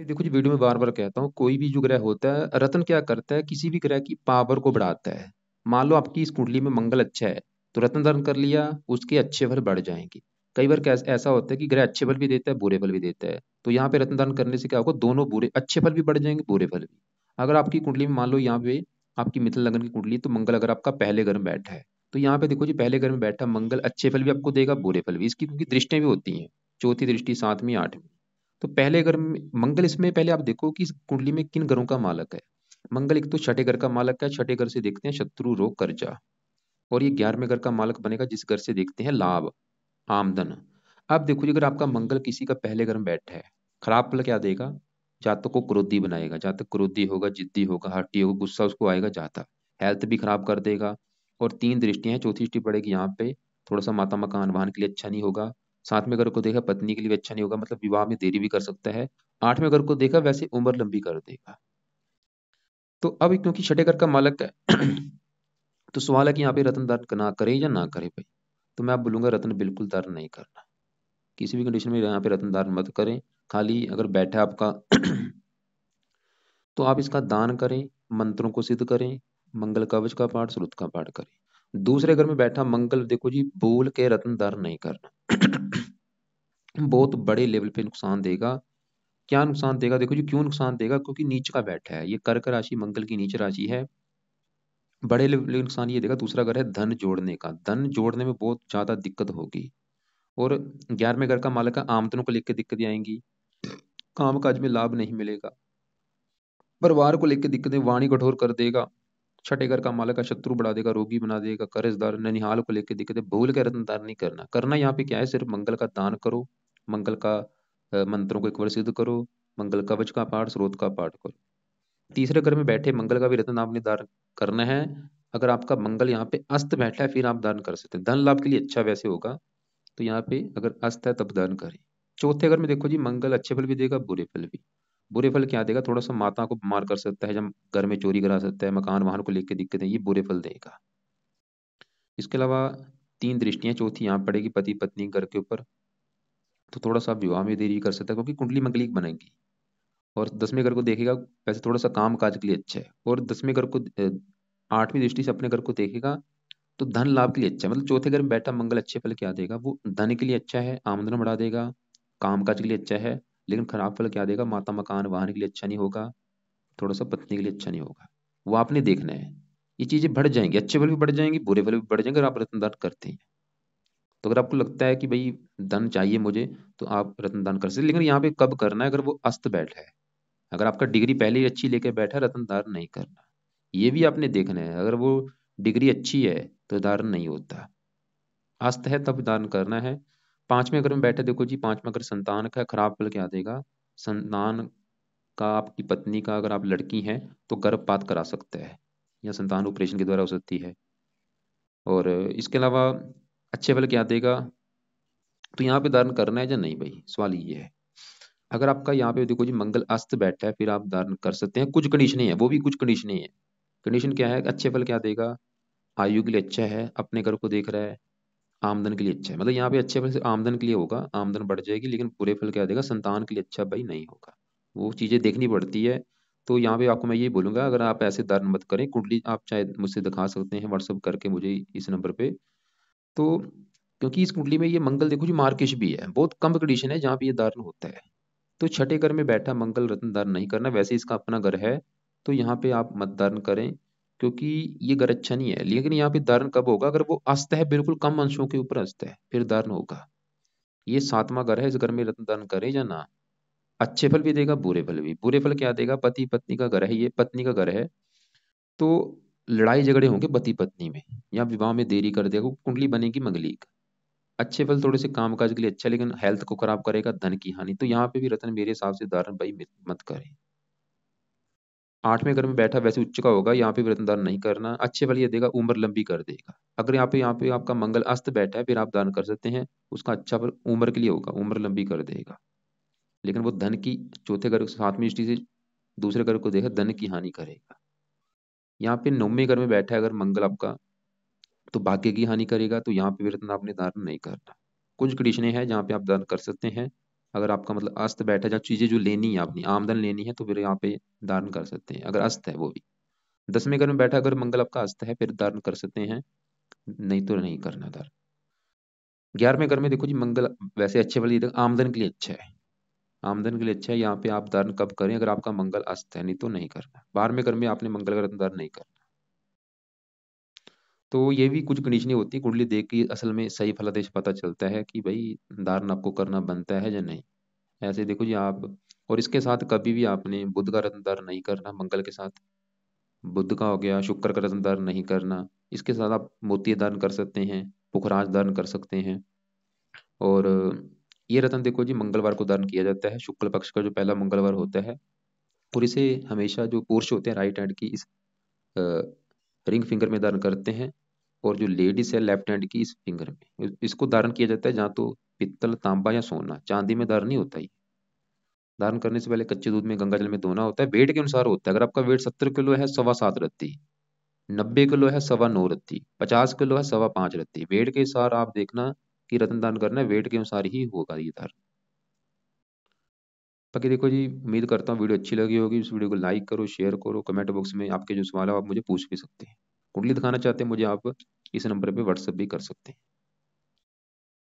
ये देखो जी वीडियो में बार बार कहता हूँ कोई भी जो ग्रह होता है रतन क्या करता है किसी भी ग्रह की पावर को बढ़ाता है मान लो आपकी इस कुंडली में मंगल अच्छा है तो रत्न धारण कर लिया उसके अच्छे फल बढ़ जाएंगे कई बार ऐसा होता है कि ग्रह अच्छे फल भी देता है बुरे फल भी देता है तो यहाँ पे रत्न धारण करने से क्या होगा दोनों बुरे अच्छे फल भी बढ़ जाएंगे बुरे फल भी अगर आपकी कुंडली में मान लो यहाँ पे आपकी मिथुन लगन की कुंडली तो मंगल अगर आपका पहले घर में बैठा है तो यहाँ पे देखो जी पहले घर में बैठा मंगल अच्छे फल भी आपको देगा बुरे फल भी इसकी क्योंकि दृष्टियां भी होती हैं चौथी दृष्टि सातवीं आठवीं तो पहले घर में मंगल इसमें पहले आप देखो कि इस कुंडली में किन घरों का मालक है मंगल एक तो छठे घर का मालक है छठे घर से देखते हैं शत्रु रोग कर्जा और ये ग्यारहवें घर का मालक बनेगा जिस घर से देखते हैं लाभ आमदन अब देखो जी अगर आपका मंगल किसी का पहले घर में बैठा है खराब फल क्या देगा जातक को क्रोधी बनाएगा जातक क्रोधी होगा जिद्दी होगा हट्टी होगा गुस्सा उसको आएगा जाता हेल्थ भी खराब कर देगा और तीन दृष्टियां चौथी दृष्टि पड़ेगी यहाँ पे थोड़ा सा माता मकान वाहन के लिए अच्छा नहीं होगा साथ में अगर को देखा पत्नी के लिए अच्छा नहीं होगा मतलब विवाह में देरी भी कर सकता है आठवें अगर को देखा वैसे उम्र लंबी कर देगा तो अब क्योंकि छठे घर का मालक है तो सवाल है कि यहाँ पे रतन दर्द ना करे या ना करे भाई तो मैं आप बोलूंगा रतन बिल्कुल दर्द नहीं करना किसी भी कंडीशन में यहाँ पे रतन दान मत करें खाली अगर बैठा आपका तो आप इसका दान करें मंत्रों को सिद्ध करें मंगल कवच का पाठ स्रुत का पाठ करें दूसरे घर में बैठा मंगल देखो जी बोल के रतन दान नहीं करना बहुत बड़े लेवल पे नुकसान देगा क्या नुकसान देगा देखो जी क्यों नुकसान देगा क्योंकि नीच का बैठा है ये कर्क राशि मंगल की नीच राशि है बड़े लेवल पे नुकसान ये देगा दूसरा घर है धन जोड़ने का धन जोड़ने में बहुत ज़्यादा दिक्कत होगी और ग्यारहवें घर का मालिक का आमदनों को लेकर दिक्कतें आएंगी काम काज में लाभ नहीं मिलेगा परिवार को लेकर दिक्कतें वाणी कठोर कर देगा छठे घर का मालक का शत्रु बढ़ा देगा रोगी बना देगा कर्जदार ननिहाल को लेकर दिक्कत है भूल के दान नहीं करना करना यहाँ पे क्या है सिर्फ मंगल का दान करो मंगल का मंत्रों को एक बार सिद्ध करो मंगल कवच का पाठ स्रोत का पाठ करो तीसरे घर में बैठे मंगल का भी रत्न आपने दान करना है अगर आपका मंगल यहाँ पे अस्त बैठा है फिर आप दान कर सकते हैं धन लाभ के लिए अच्छा वैसे होगा तो यहाँ पे अगर अस्त है तब दान करें चौथे घर में देखो जी मंगल अच्छे फल भी देगा बुरे फल भी बुरे फल क्या देगा थोड़ा सा माता को मार कर सकता है जब घर में चोरी करा सकता है मकान वाहन को लेकर दिक्कत है ये बुरे फल देगा इसके अलावा तीन दृष्टियां चौथी यहाँ पड़ेगी पति पत्नी घर के ऊपर तो थोड़ा सा विवाह में देरी कर सकता है क्योंकि कुंडली मंगलिक बनेगी और दसवें घर को देखेगा वैसे थोड़ा सा काम काज के लिए अच्छा है और दसवें घर को आठवीं दृष्टि से अपने घर को देखेगा तो धन लाभ के लिए अच्छा है मतलब चौथे घर में बैठा मंगल अच्छे फल क्या देगा वो धन के लिए अच्छा है आमदन बढ़ा देगा काम काज के लिए अच्छा है लेकिन खराब फल क्या देगा माता मकान वाहन के लिए अच्छा नहीं होगा थोड़ा सा पत्नी के लिए अच्छा नहीं होगा वो आपने देखना है ये चीज़ें बढ़ जाएंगी अच्छे फल भी बढ़ जाएंगे बुरे फल भी बढ़ जाएंगे अगर आप रत्न दान करते हैं तो अगर आपको लगता है कि भाई धन चाहिए मुझे तो आप रत्न दान कर सकते लेकिन यहाँ पे कब करना है अगर वो अस्त बैठा है अगर आपका डिग्री पहले ही अच्छी लेके बैठा है रत्न दान नहीं करना ये भी आपने देखना है अगर वो डिग्री अच्छी है तो दान नहीं होता अस्त है तब दान करना है पांचवें अगर में बैठे देखो जी पांचवा अगर संतान का खराब फल क्या देगा संतान का आपकी पत्नी का अगर आप लड़की हैं तो गर्भपात करा सकते हैं या संतान ऑपरेशन के द्वारा हो सकती है और इसके अलावा अच्छे फल क्या देगा तो यहाँ पे धारण करना है या नहीं भाई सवाल ये है अगर आपका यहाँ पे देखो जी मंगल अस्त बैठा है फिर आप धारण कर सकते हैं कुछ कंडीशन हैं वो भी कुछ कंडीशन हैं कंडीशन क्या है अच्छे फल क्या देगा आयु के लिए अच्छा है अपने घर को देख रहा है आमदन के लिए अच्छा है मतलब यहाँ पे अच्छे फल से आमदन के लिए होगा आमदन बढ़ जाएगी लेकिन बुरे फल क्या देगा संतान के लिए अच्छा भाई नहीं होगा वो चीज़ें देखनी पड़ती है तो यहाँ पे आपको मैं ये बोलूँगा अगर आप ऐसे दर्द मत करें कुंडली आप चाहे मुझसे दिखा सकते हैं व्हाट्सअप करके मुझे इस नंबर पे तो क्योंकि इस कुंडली में ये मंगल देखो जी मार्केश भी है बहुत कम कंडीशन है जहाँ पे ये दारण होता है तो छठे घर में बैठा मंगल रत्न दर्न नहीं करना वैसे इसका अपना घर है तो यहाँ पे आप मत दर्न करें क्योंकि ये गरच्छनी है लेकिन यहाँ पे धारण कब होगा अगर वो अस्त है बिल्कुल कम अंशों के ऊपर अस्त है फिर दारण होगा ये सातवां घर है इस घर में रत्न दान करे या ना अच्छे फल भी देगा बुरे फल भी बुरे फल क्या देगा पति पत्नी का घर है ये पत्नी का घर है तो लड़ाई झगड़े होंगे पति पत्नी में या विवाह में देरी कर देगा कुंडली बनेगी मंगली अच्छे फल थोड़े से कामकाज के लिए अच्छा लेकिन हेल्थ को खराब करेगा धन की हानि तो यहाँ पे भी रतन मेरे हिसाब से धारण भाई मत करें आठवें घर में बैठा वैसे उच्च का होगा यहाँ पे व्रत दान नहीं करना अच्छे वाले देगा उम्र लंबी कर देगा अगर यहाँ पे यहाँ पे आपका मंगल अस्त बैठा है फिर आप दान कर सकते हैं उसका अच्छा फल उम्र के लिए होगा उम्र लंबी कर देगा लेकिन वो धन की चौथे घर सातवीं दृष्टि से दूसरे घर को देखा धन की हानि करेगा यहाँ पे नौवें घर में बैठा है अगर मंगल आपका तो भाग्य की हानि करेगा तो यहाँ पे व्रत आपने दान नहीं करना कुछ कंडीशनें हैं जहाँ पे आप दान कर सकते हैं अगर आपका मतलब अस्त बैठा जब चीज़ें जो लेनी है आपने आमदन लेनी है तो फिर यहाँ पे दान कर सकते हैं अगर अस्त है वो भी दसवें घर में बैठा अगर मंगल आपका अस्त है फिर दान कर सकते हैं नहीं तो नहीं करना दान ग्यारहवें घर में देखो जी मंगल वैसे अच्छे वाले आमदन के लिए अच्छा है आमदन के लिए अच्छा है यहाँ पे आप दान कब करें अगर आपका मंगल अस्त है नहीं तो नहीं करना बारहवें घर में आपने मंगल का दान नहीं करना तो ये भी कुछ कंडीशनें होती है कुंडली देख के असल में सही फलादेश पता चलता है कि भाई धारण आपको करना बनता है या नहीं ऐसे देखो जी आप और इसके साथ कभी भी आपने बुद्ध का रत्न धारण नहीं करना मंगल के साथ बुद्ध का हो गया शुक्र का रत्न धारण नहीं करना इसके साथ आप मोती धारण कर सकते हैं पुखराज धारण कर सकते हैं और ये रत्न देखो जी मंगलवार को धारण किया जाता है शुक्ल पक्ष का जो पहला मंगलवार होता है और इसे हमेशा जो पुरुष होते हैं राइट हैंड की इस रिंग फिंगर में धारण करते हैं और जो लेडीज है लेफ्ट हैंड की इस फिंगर में इसको धारण किया जाता है जहाँ तो पित्तल तांबा या सोना चांदी में धारण नहीं होता ही धारण करने से पहले कच्चे दूध में गंगा जल में धोना होता है वेट के अनुसार होता है अगर आपका वेट सत्तर किलो है सवा सात रत्ती नब्बे किलो है सवा नौ रत्ती पचास किलो है सवा पाँच रत्ती वेट के अनुसार आप देखना कि रतन दान करना वेट के अनुसार ही होगा ये धारण बाकी देखो जी उम्मीद करता हूँ वीडियो अच्छी लगी होगी इस वीडियो को लाइक करो शेयर करो कमेंट बॉक्स में आपके जो सवाल है आप मुझे पूछ भी सकते हैं कुंडली दिखाना चाहते हैं मुझे आप इस नंबर पे व्हाट्सअप भी कर सकते हैं